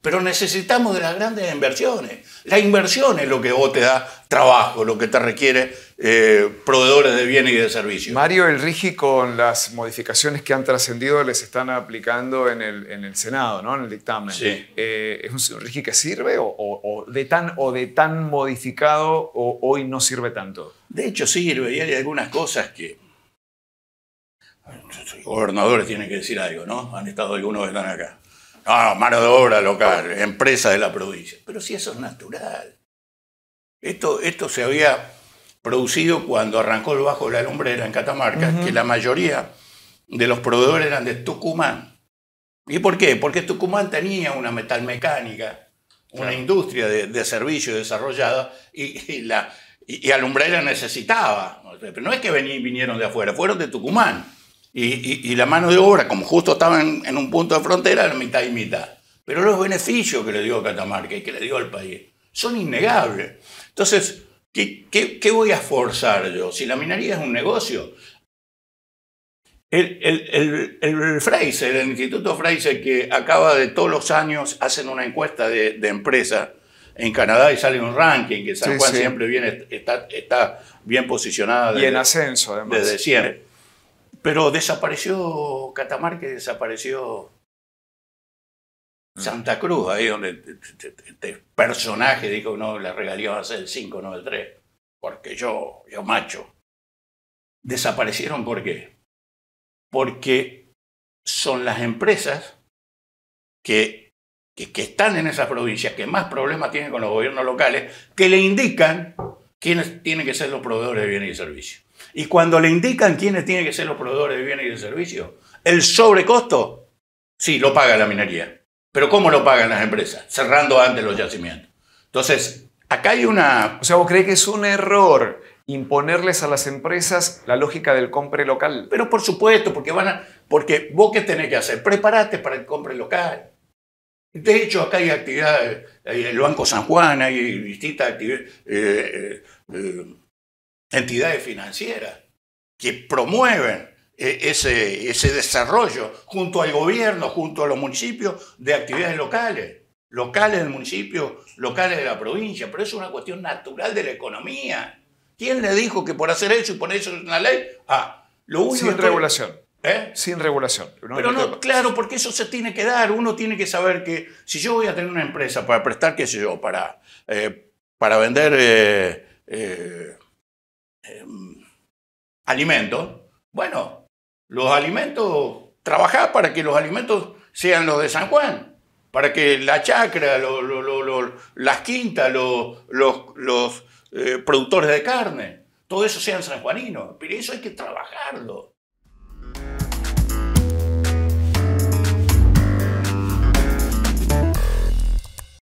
Pero necesitamos de las grandes inversiones. La inversión es lo que vos te da trabajo, lo que te requiere eh, proveedores de bienes y de servicios. Mario, el Rigi con las modificaciones que han trascendido les están aplicando en el, Senado, ¿no? en el dictamen. Eh, ¿Es un Rigi que sirve o, de, tan, o de tan modificado o hoy no sirve tanto? De hecho sirve y hay algunas cosas que los gobernadores tienen que decir algo, ¿no? Han estado algunos que están acá. Ah, mano de obra local, empresa de la provincia. Pero si eso es natural. Esto, se había producido cuando arrancó el Bajo de la Lumbrera en Catamarca, que la mayoría de los proveedores eran de Tucumán. ¿Y por qué? Porque Tucumán tenía una metalmecánica, una industria de, servicio desarrollada y, la, y, Alumbrera necesitaba. Pero no es que vinieron de afuera, fueron de Tucumán y, la mano de obra, como justo estaba en, un punto de frontera, era mitad y mitad. Pero los beneficios que le dio Catamarca y que le dio al país son innegables. Entonces, ¿qué, voy a forzar yo? Si la minería es un negocio, el, el, el, Fraser, el Instituto Fraser, que acaba de todos los años, hacen una encuesta de, de en Canadá y sale un ranking, que San Juan siempre viene, está, está bien posicionada. y en ascenso, además. Desde siempre. Pero desapareció Catamarca y desapareció mm. Santa Cruz, ahí donde este personaje dijo, no, le regalía a ser el 5, no el 3, porque yo, yo macho. Desaparecieron ¿por qué? Porque son las empresas que están en esas provincias, que más problemas tienen con los gobiernos locales, que le indican quiénes tienen que ser los proveedores de bienes y servicios. Y cuando le indican quiénes tienen que ser los proveedores de bienes y de servicios, el sobrecosto, sí, lo paga la minería. Pero ¿cómo lo pagan las empresas? Cerrando antes los yacimientos. Entonces, acá hay una... O sea, ¿vos crees que es un error imponerles a las empresas la lógica del compre local? Pero por supuesto, porque van a... Porque vos qué tenés que hacer? Preparate para el compre local. De hecho, acá hay actividades, el Banco San Juan, hay distintas actividades. Eh, eh, eh, entidades financieras que promueven eh, ese, ese desarrollo junto al gobierno, junto a los municipios, de actividades locales, locales del municipio, locales de la provincia, pero eso es una cuestión natural de la economía. ¿Quién le dijo que por hacer eso y poner eso en la ley? Ah, lo único Sin regulación. ¿Eh? Sin regulación. pero no, claro, porque eso se tiene que dar. Uno tiene que saber que si yo voy a tener una empresa para prestar, qué sé yo, para, eh, para vender eh, eh Em, alimentos, bueno, los alimentos, trabajar para que los alimentos sean los de San Juan, para que la chacra, las quintas, los eh, productores de carne, todo eso sean sanjuaninos. Pero eso hay que trabajarlo.